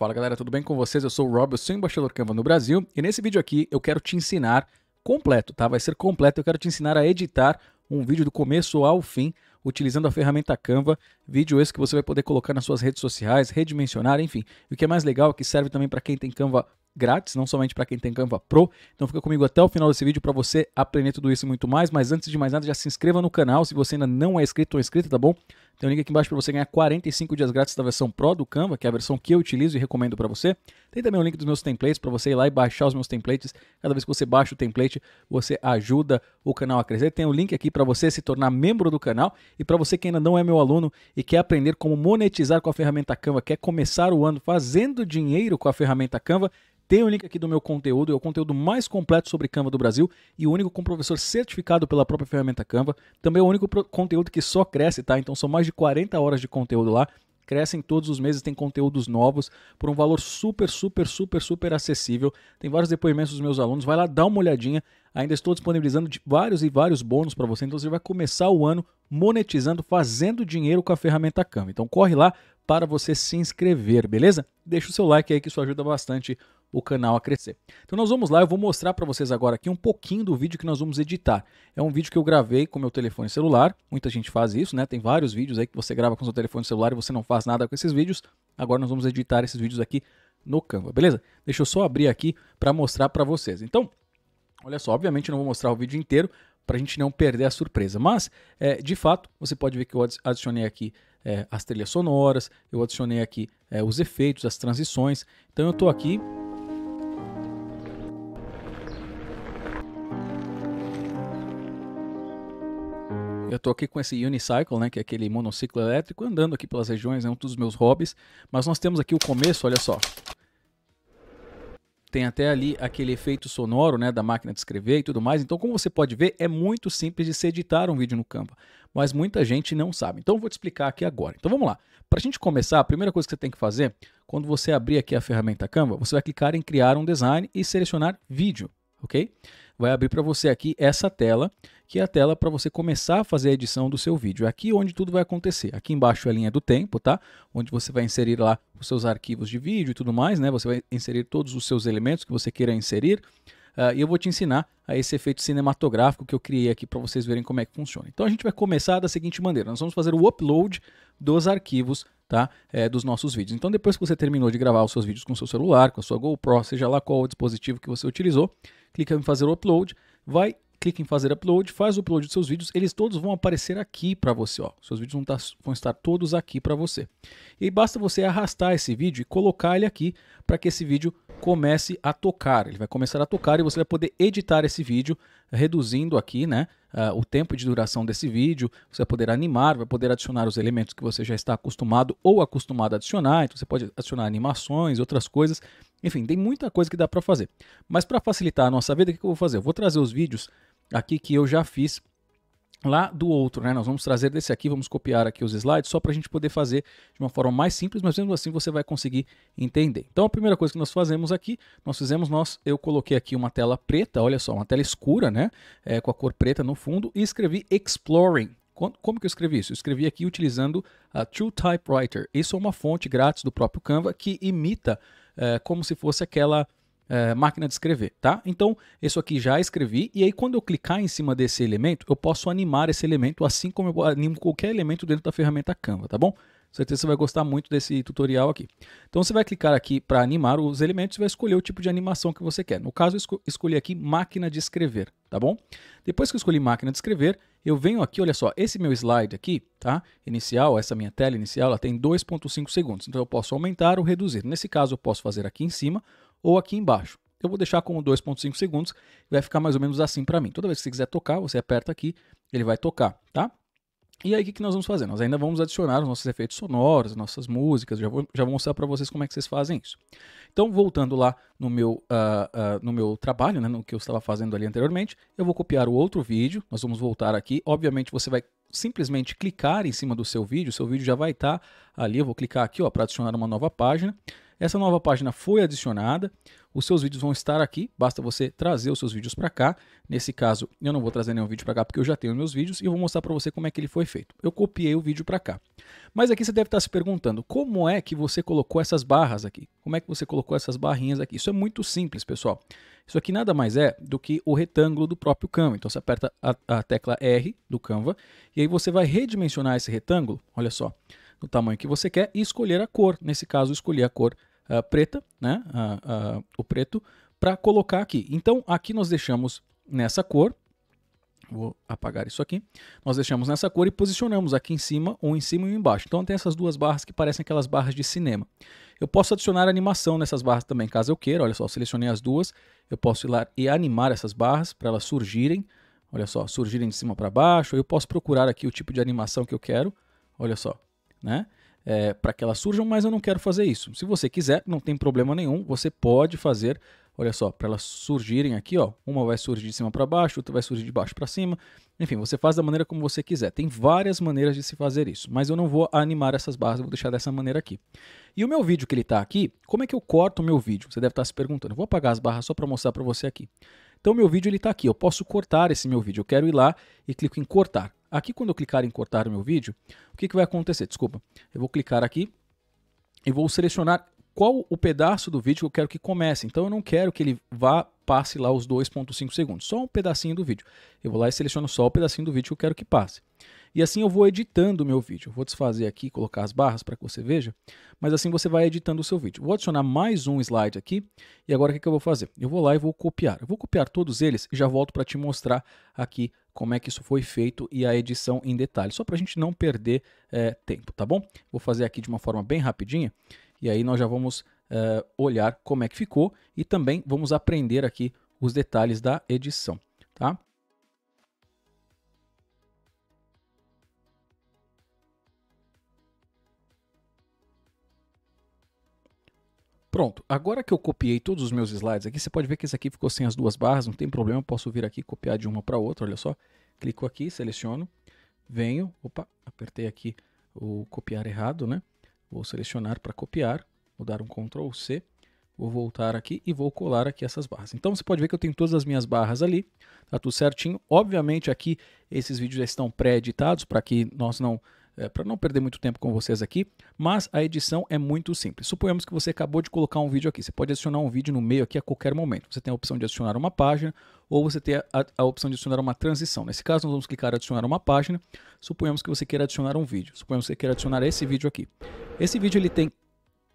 Fala galera, tudo bem com vocês? Eu sou o Rob, eu sou embaixador Canva no Brasil e nesse vídeo aqui eu quero te ensinar completo, tá? Vai ser completo, eu quero te ensinar a editar um vídeo do começo ao fim utilizando a ferramenta Canva, vídeo esse que você vai poder colocar nas suas redes sociais, redimensionar, enfim. E o que é mais legal é que serve também para quem tem Canva grátis, não somente para quem tem Canva Pro. Então fica comigo até o final desse vídeo para você aprender tudo isso e muito mais. Mas antes de mais nada, já se inscreva no canal se você ainda não é inscrito ou inscrita, tá bom? Tem um link aqui embaixo para você ganhar 45 dias grátis da versão Pro do Canva, que é a versão que eu utilizo e recomendo para você. Tem também o um link dos meus templates para você ir lá e baixar os meus templates. Cada vez que você baixa o template, você ajuda o canal a crescer. Tem o um link aqui para você se tornar membro do canal e para você que ainda não é meu aluno e quer aprender como monetizar com a ferramenta Canva, quer começar o ano fazendo dinheiro com a ferramenta Canva, tem o um link aqui do meu conteúdo, é o conteúdo mais completo sobre Canva do Brasil e o único com professor certificado pela própria ferramenta Canva. Também é o único conteúdo que só cresce, tá? Então são mais de de 40 horas de conteúdo lá. Crescem todos os meses, tem conteúdos novos por um valor super, super, super, super acessível. Tem vários depoimentos dos meus alunos. Vai lá, dá uma olhadinha. Ainda estou disponibilizando vários e vários bônus para você. Então você vai começar o ano monetizando, fazendo dinheiro com a ferramenta Canva. Então corre lá para você se inscrever, beleza? Deixa o seu like aí que isso ajuda bastante o canal a crescer. Então nós vamos lá, eu vou mostrar para vocês agora aqui um pouquinho do vídeo que nós vamos editar. É um vídeo que eu gravei com meu telefone celular, muita gente faz isso, né? Tem vários vídeos aí que você grava com seu telefone celular e você não faz nada com esses vídeos. Agora nós vamos editar esses vídeos aqui no Canva, beleza? Deixa eu só abrir aqui para mostrar para vocês. Então, olha só, obviamente eu não vou mostrar o vídeo inteiro para a gente não perder a surpresa, mas é, de fato você pode ver que eu adicionei aqui é, as trilhas sonoras, eu adicionei aqui é, os efeitos, as transições. Então eu estou aqui Eu estou aqui com esse unicycle, né, que é aquele monociclo elétrico, andando aqui pelas regiões, é um dos meus hobbies. Mas nós temos aqui o começo, olha só. Tem até ali aquele efeito sonoro, né, da máquina de escrever e tudo mais. Então, como você pode ver, é muito simples de se editar um vídeo no Canva, mas muita gente não sabe. Então, eu vou te explicar aqui agora. Então, vamos lá. Para a gente começar, a primeira coisa que você tem que fazer, quando você abrir aqui a ferramenta Canva, você vai clicar em criar um design e selecionar vídeo, ok? Vai abrir para você aqui essa tela que é a tela para você começar a fazer a edição do seu vídeo. É aqui onde tudo vai acontecer. Aqui embaixo é a linha do tempo, tá? Onde você vai inserir lá os seus arquivos de vídeo e tudo mais, né? Você vai inserir todos os seus elementos que você queira inserir. Uh, e eu vou te ensinar a esse efeito cinematográfico que eu criei aqui para vocês verem como é que funciona. Então a gente vai começar da seguinte maneira: nós vamos fazer o upload dos arquivos tá? É, dos nossos vídeos. Então, depois que você terminou de gravar os seus vídeos com o seu celular, com a sua GoPro, seja lá qual o dispositivo que você utilizou, clica em fazer o upload, vai clica em fazer upload, faz o upload dos seus vídeos, eles todos vão aparecer aqui para você. Ó. Seus vídeos vão, tá, vão estar todos aqui para você. E basta você arrastar esse vídeo e colocar ele aqui para que esse vídeo comece a tocar. Ele vai começar a tocar e você vai poder editar esse vídeo, reduzindo aqui né, uh, o tempo de duração desse vídeo. Você vai poder animar, vai poder adicionar os elementos que você já está acostumado ou acostumado a adicionar. Então você pode adicionar animações, outras coisas. Enfim, tem muita coisa que dá para fazer. Mas para facilitar a nossa vida, o que eu vou fazer? Eu vou trazer os vídeos aqui que eu já fiz lá do outro, né? Nós vamos trazer desse aqui, vamos copiar aqui os slides só para a gente poder fazer de uma forma mais simples, mas mesmo assim você vai conseguir entender. Então a primeira coisa que nós fazemos aqui, nós fizemos nós, eu coloquei aqui uma tela preta, olha só, uma tela escura, né? É, com a cor preta no fundo e escrevi exploring. Como que eu escrevi isso? Eu escrevi aqui utilizando a True Typewriter. Isso é uma fonte grátis do próprio Canva que imita é, como se fosse aquela é, máquina de escrever, tá? Então, isso aqui já escrevi, e aí quando eu clicar em cima desse elemento, eu posso animar esse elemento assim como eu animo qualquer elemento dentro da ferramenta Canva, tá bom? certeza você vai gostar muito desse tutorial aqui. Então você vai clicar aqui para animar os elementos e vai escolher o tipo de animação que você quer. No caso, eu escolhi aqui máquina de escrever, tá bom? Depois que eu escolhi máquina de escrever, eu venho aqui, olha só, esse meu slide aqui, tá? Inicial, essa minha tela inicial, ela tem 2.5 segundos. Então eu posso aumentar ou reduzir. Nesse caso, eu posso fazer aqui em cima ou aqui embaixo. Eu vou deixar com 2.5 segundos, vai ficar mais ou menos assim para mim. Toda vez que você quiser tocar, você aperta aqui, ele vai tocar, tá? E aí o que nós vamos fazer? Nós ainda vamos adicionar os nossos efeitos sonoros, nossas músicas, já vou, já vou mostrar para vocês como é que vocês fazem isso. Então, voltando lá no meu, uh, uh, no meu trabalho, né, no que eu estava fazendo ali anteriormente, eu vou copiar o outro vídeo, nós vamos voltar aqui, obviamente você vai simplesmente clicar em cima do seu vídeo, seu vídeo já vai estar tá ali, eu vou clicar aqui para adicionar uma nova página, essa nova página foi adicionada. Os seus vídeos vão estar aqui, basta você trazer os seus vídeos para cá. Nesse caso, eu não vou trazer nenhum vídeo para cá porque eu já tenho meus vídeos e vou mostrar para você como é que ele foi feito. Eu copiei o vídeo para cá. Mas aqui você deve estar se perguntando, como é que você colocou essas barras aqui? Como é que você colocou essas barrinhas aqui? Isso é muito simples, pessoal. Isso aqui nada mais é do que o retângulo do próprio Canva. Então você aperta a, a tecla R do Canva e aí você vai redimensionar esse retângulo, olha só, no tamanho que você quer e escolher a cor. Nesse caso, escolher a cor uh, preta, né? Uh, o preto, para colocar aqui. Então aqui nós deixamos nessa cor, vou apagar isso aqui, nós deixamos nessa cor e posicionamos aqui em cima, um em cima e um embaixo. Então tem essas duas barras que parecem aquelas barras de cinema. Eu posso adicionar animação nessas barras também, caso eu queira. Olha só, selecionei as duas, eu posso ir lá e animar essas barras para elas surgirem. Olha só, surgirem de cima para baixo. Eu posso procurar aqui o tipo de animação que eu quero. Olha só, né? é, para que elas surjam, mas eu não quero fazer isso. Se você quiser, não tem problema nenhum, você pode fazer. Olha só, para elas surgirem aqui, ó, uma vai surgir de cima para baixo, outra vai surgir de baixo para cima. Enfim, você faz da maneira como você quiser. Tem várias maneiras de se fazer isso, mas eu não vou animar essas barras, vou deixar dessa maneira aqui. E o meu vídeo que ele está aqui, como é que eu corto o meu vídeo? Você deve estar se perguntando. Eu vou apagar as barras só para mostrar para você aqui. Então meu vídeo ele está aqui, eu posso cortar esse meu vídeo. Eu quero ir lá e clico em cortar. Aqui quando eu clicar em cortar o meu vídeo, o que, que vai acontecer? Desculpa, eu vou clicar aqui e vou selecionar qual o pedaço do vídeo que eu quero que comece. Então eu não quero que ele vá, passe lá os 2.5 segundos, só um pedacinho do vídeo. Eu vou lá e seleciono só o pedacinho do vídeo que eu quero que passe. E assim eu vou editando o meu vídeo. vou desfazer aqui, colocar as barras para que você veja, mas assim você vai editando o seu vídeo. Vou adicionar mais um slide aqui e agora o que, que eu vou fazer? Eu vou lá e vou copiar. Eu vou copiar todos eles e já volto para te mostrar aqui como é que isso foi feito e a edição em detalhe, só para a gente não perder é, tempo, tá bom? Vou fazer aqui de uma forma bem rapidinha e aí nós já vamos uh, olhar como é que ficou e também vamos aprender aqui os detalhes da edição, tá? Pronto, agora que eu copiei todos os meus slides aqui, você pode ver que esse aqui ficou sem as duas barras, não tem problema, eu posso vir aqui copiar de uma para outra, olha só. Clico aqui, seleciono, venho, opa, apertei aqui o copiar errado, né? Vou selecionar para copiar, vou dar um Ctrl C, vou voltar aqui e vou colar aqui essas barras. Então você pode ver que eu tenho todas as minhas barras ali, tá tudo certinho. Obviamente aqui esses vídeos já estão pré-editados para que nós não é, para não perder muito tempo com vocês aqui, mas a edição é muito simples. Suponhamos que você acabou de colocar um vídeo aqui, você pode adicionar um vídeo no meio aqui a qualquer momento. Você tem a opção de adicionar uma página ou você tem a, a, a opção de adicionar uma transição. Nesse caso, nós vamos clicar em adicionar uma página. Suponhamos que você queira adicionar um vídeo. Suponhamos que você queira adicionar esse vídeo aqui. Esse vídeo ele tem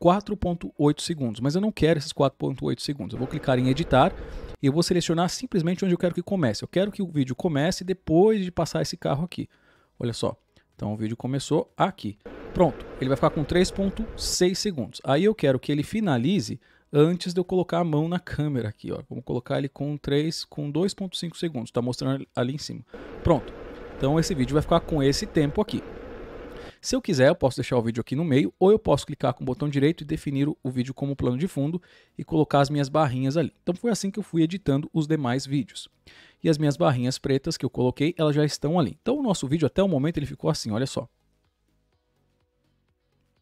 4.8 segundos, mas eu não quero esses 4.8 segundos. Eu vou clicar em editar e eu vou selecionar simplesmente onde eu quero que comece. Eu quero que o vídeo comece depois de passar esse carro aqui. Olha só, então o vídeo começou aqui. Pronto, ele vai ficar com 3.6 segundos. Aí eu quero que ele finalize antes de eu colocar a mão na câmera aqui, ó. Vamos colocar ele com 3 com 2.5 segundos, Está mostrando ali em cima. Pronto. Então esse vídeo vai ficar com esse tempo aqui. Se eu quiser, eu posso deixar o vídeo aqui no meio, ou eu posso clicar com o botão direito e definir o vídeo como plano de fundo e colocar as minhas barrinhas ali. Então foi assim que eu fui editando os demais vídeos. E as minhas barrinhas pretas que eu coloquei, elas já estão ali. Então o nosso vídeo até o momento ele ficou assim, olha só.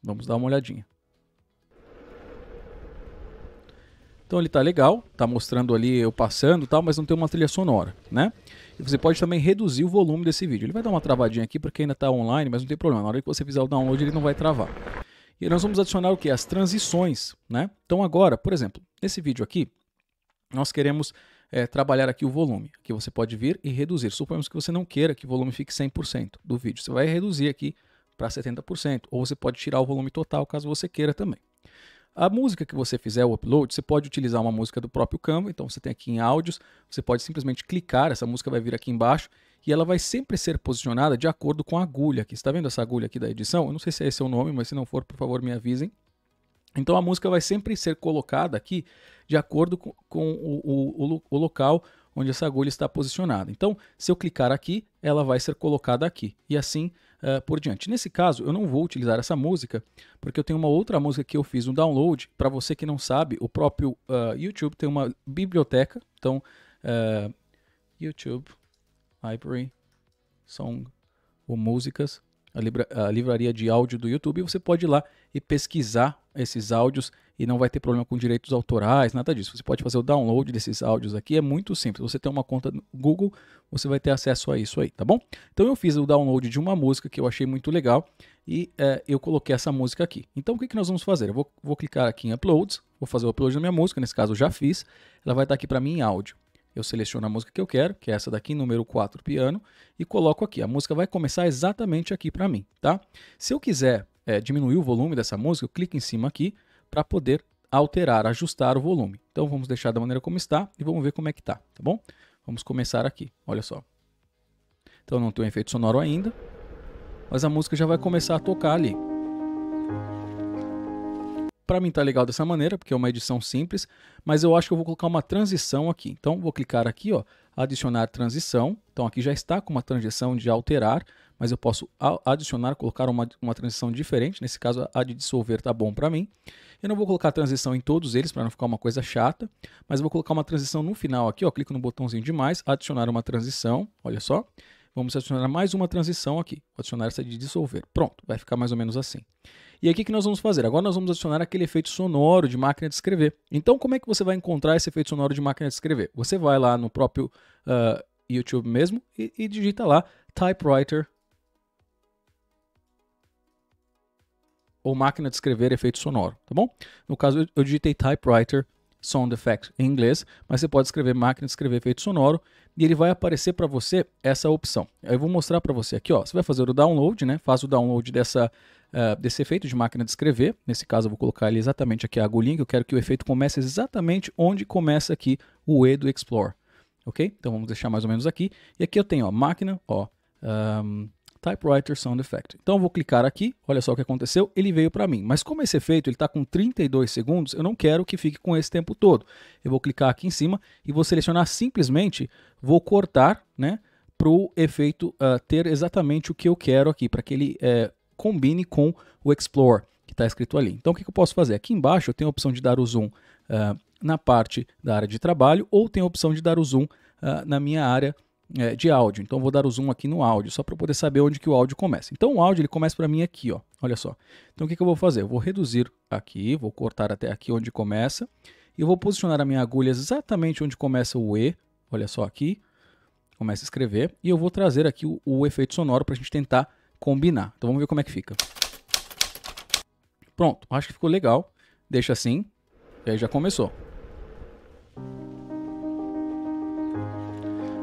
Vamos dar uma olhadinha. Então ele tá legal, tá mostrando ali eu passando e tal, mas não tem uma trilha sonora, né? E você pode também reduzir o volume desse vídeo. Ele vai dar uma travadinha aqui porque ainda tá online, mas não tem problema. Na hora que você fizer o download, ele não vai travar. E nós vamos adicionar o que? As transições, né? Então agora, por exemplo, nesse vídeo aqui, nós queremos é, trabalhar aqui o volume. Aqui você pode vir e reduzir. Suponhamos que você não queira que o volume fique 100% do vídeo. Você vai reduzir aqui para 70%, ou você pode tirar o volume total caso você queira também. A música que você fizer, o upload, você pode utilizar uma música do próprio Canva, então você tem aqui em áudios, você pode simplesmente clicar, essa música vai vir aqui embaixo e ela vai sempre ser posicionada de acordo com a agulha aqui. está vendo essa agulha aqui da edição? Eu não sei se é esse o nome, mas se não for, por favor, me avisem. Então a música vai sempre ser colocada aqui de acordo com, com o, o, o local onde essa agulha está posicionada. Então, se eu clicar aqui, ela vai ser colocada aqui. E assim uh, por diante. Nesse caso, eu não vou utilizar essa música, porque eu tenho uma outra música que eu fiz um download. Para você que não sabe, o próprio uh, YouTube tem uma biblioteca. Então, uh, YouTube Library Song ou músicas a, libra, a livraria de áudio do YouTube, você pode ir lá e pesquisar esses áudios e não vai ter problema com direitos autorais, nada disso. Você pode fazer o download desses áudios aqui, é muito simples. Você tem uma conta no Google, você vai ter acesso a isso aí, tá bom? Então eu fiz o download de uma música que eu achei muito legal e é, eu coloquei essa música aqui. Então o que, que nós vamos fazer? Eu vou, vou clicar aqui em Uploads, vou fazer o upload da minha música, nesse caso eu já fiz, ela vai estar aqui para mim em áudio. Eu seleciono a música que eu quero, que é essa daqui, número 4, piano, e coloco aqui. A música vai começar exatamente aqui para mim, tá? Se eu quiser é, diminuir o volume dessa música, eu clico em cima aqui para poder alterar, ajustar o volume. Então vamos deixar da maneira como está e vamos ver como é que tá, tá bom? Vamos começar aqui, olha só. Então não tem um efeito sonoro ainda, mas a música já vai começar a tocar ali. Para mim tá legal dessa maneira, porque é uma edição simples, mas eu acho que eu vou colocar uma transição aqui. Então vou clicar aqui, ó, adicionar transição. Então aqui já está com uma transição de alterar, mas eu posso adicionar, colocar uma, uma transição diferente. Nesse caso, a de dissolver tá bom para mim. Eu não vou colocar transição em todos eles para não ficar uma coisa chata, mas vou colocar uma transição no final aqui, ó, clico no botãozinho de mais, adicionar uma transição, olha só. Vamos adicionar mais uma transição aqui, vou adicionar essa de dissolver. Pronto, vai ficar mais ou menos assim. E aqui que nós vamos fazer? Agora nós vamos adicionar aquele efeito sonoro de máquina de escrever. Então, como é que você vai encontrar esse efeito sonoro de máquina de escrever? Você vai lá no próprio uh, YouTube mesmo e, e digita lá typewriter ou máquina de escrever efeito sonoro, tá bom? No caso, eu digitei typewriter sound effect em inglês, mas você pode escrever máquina de escrever efeito sonoro e ele vai aparecer para você essa opção. Eu vou mostrar para você aqui, ó. Você vai fazer o download, né? Faz o download dessa, uh, desse efeito de máquina de escrever. Nesse caso, eu vou colocar ele exatamente aqui a agulhinha, que eu quero que o efeito comece exatamente onde começa aqui o E do Explorer. Ok? Então vamos deixar mais ou menos aqui. E aqui eu tenho, ó, máquina, ó. Um, Typewriter Sound Effect. Então eu vou clicar aqui, olha só o que aconteceu, ele veio para mim. Mas como esse efeito está com 32 segundos, eu não quero que fique com esse tempo todo. Eu vou clicar aqui em cima e vou selecionar simplesmente, vou cortar né, para o efeito uh, ter exatamente o que eu quero aqui, para que ele uh, combine com o Explore que está escrito ali. Então o que, que, eu posso fazer? Aqui embaixo eu tenho a opção de dar o zoom uh, na parte da área de trabalho ou tenho a opção de dar o zoom ah, na minha área de é, de áudio. Então vou dar o zoom aqui no áudio, só para poder saber onde que o áudio começa. Então o áudio ele começa para mim aqui, ó. Olha só. Então o que, que eu vou fazer? Eu vou reduzir aqui, vou cortar até aqui onde começa. E eu vou posicionar a minha agulha exatamente onde começa o E. Olha só aqui. Começa a escrever. E eu vou trazer aqui o, o efeito sonoro para a gente tentar combinar. Então vamos ver como é que fica. Pronto, acho que ficou legal. Deixa assim. E aí já começou.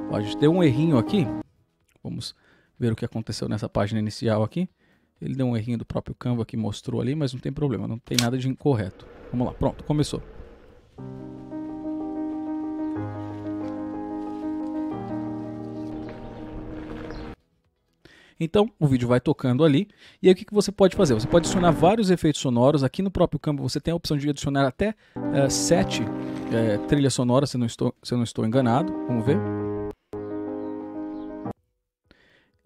Pode a gente deu um errinho aqui. Vamos ver o que aconteceu nessa página inicial aqui. Ele deu um errinho do próprio Canva que mostrou ali, mas não tem problema, não tem nada de incorreto. Vamos lá, pronto, começou. Então, o vídeo vai tocando ali. E aí, o que, que você pode fazer? Você pode adicionar vários efeitos sonoros. Aqui no próprio campo, você tem a opção de adicionar até uh, sete eh, trilhas sonoras, se, não estou, se eu não estou enganado. Vamos ver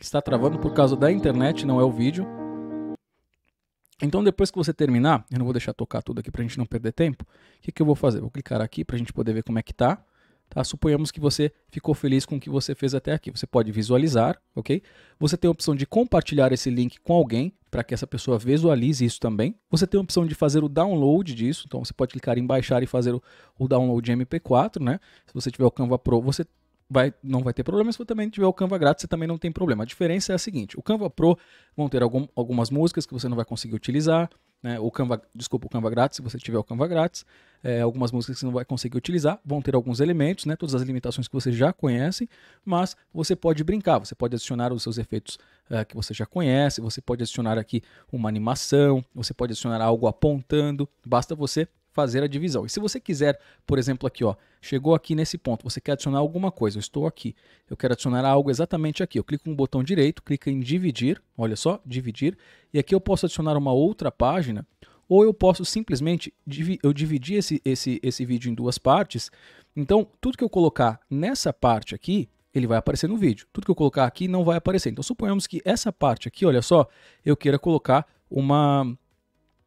está travando por causa da internet, não é o vídeo. Então, depois que você terminar, eu não vou deixar tocar tudo aqui para a gente não perder tempo. O que, que eu vou fazer? Vou clicar aqui para a gente poder ver como é que tá. Tá? Suponhamos que você ficou feliz com o que você fez até aqui. Você pode visualizar, ok? Você tem a opção de compartilhar esse link com alguém para que essa pessoa visualize isso também. Você tem a opção de fazer o download disso, então você pode clicar em baixar e fazer o, o download MP4, né? Se você tiver o Canva Pro, você vai, não vai ter problema. Se você também tiver o Canva grátis, você também não tem problema. A diferença é a seguinte: o Canva Pro vão ter algum, algumas músicas que você não vai conseguir utilizar. Né? O Canva, desculpa, o Canva grátis, se você tiver o Canva grátis, é, algumas músicas que você não vai conseguir utilizar, vão ter alguns elementos, né? todas as limitações que você já conhece, mas você pode brincar, você pode adicionar os seus efeitos é, que você já conhece, você pode adicionar aqui uma animação, você pode adicionar algo apontando, basta você fazer a divisão. E se você quiser, por exemplo, aqui, ó, chegou aqui nesse ponto, você quer adicionar alguma coisa, eu estou aqui, eu quero adicionar algo exatamente aqui. Eu clico no botão direito, clica em dividir, olha só, dividir, e aqui eu posso adicionar uma outra página, ou eu posso simplesmente divi eu dividir esse, esse, esse vídeo em duas partes. Então, tudo que eu colocar nessa parte aqui, ele vai aparecer no vídeo. Tudo que eu colocar aqui não vai aparecer. Então, suponhamos que essa parte aqui, olha só, eu queira colocar uma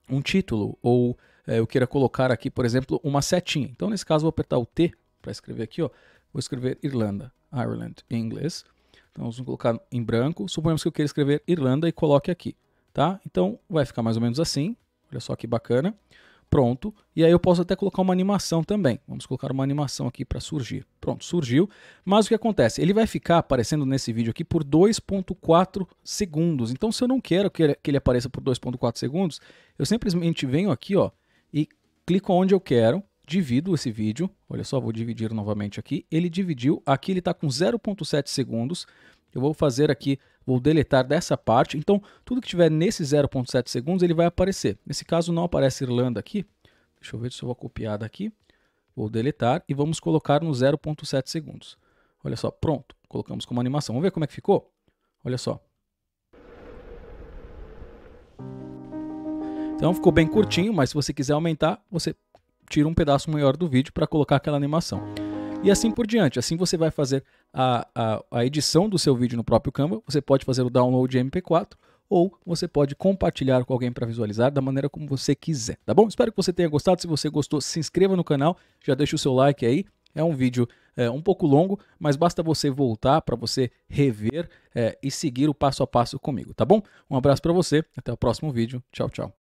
um título ou é, eu queira colocar aqui, por exemplo, uma setinha. Então, nesse caso, vou apertar o T para escrever aqui, ó. Vou escrever Irlanda, Ireland em inglês. Então, vamos colocar em branco. Suponhamos que eu queira escrever Irlanda e coloque aqui, tá? Então, vai ficar mais ou menos assim. Olha só que bacana. Pronto. E aí eu posso até colocar uma animação também. Vamos colocar uma animação aqui para surgir. Pronto, surgiu. Mas o que acontece? Ele vai ficar aparecendo nesse vídeo aqui por 2.4 segundos. Então se eu não quero que ele apareça por 2.4 segundos, eu simplesmente venho aqui ó, e clico onde eu quero, divido esse vídeo. Olha só, vou dividir novamente aqui. Ele dividiu. Aqui ele está com 0.7 segundos. Eu vou fazer aqui vou deletar dessa parte. Então, tudo que tiver nesse 0.7 segundos, ele vai aparecer. Nesse caso, não aparece Irlanda aqui. Deixa eu ver se eu vou copiar daqui. Vou deletar e vamos colocar no 0.7 segundos. Olha só, pronto. Colocamos como animação. Vamos ver como é que ficou? Olha só. Então ficou bem curtinho, mas se você quiser aumentar, você tira um pedaço maior do vídeo para colocar aquela animação e assim por diante. Assim você vai fazer a, a, a edição do seu vídeo no próprio Canva, você pode fazer o download de MP4 ou você pode compartilhar com alguém para visualizar da maneira como você quiser, tá bom? Espero que você tenha gostado. Se você gostou, se inscreva no canal, já deixa o seu like aí. É um vídeo é, um pouco longo, mas basta você voltar para você rever é, e seguir o passo a passo comigo, tá bom? Um abraço para você, até o próximo vídeo. Tchau, tchau.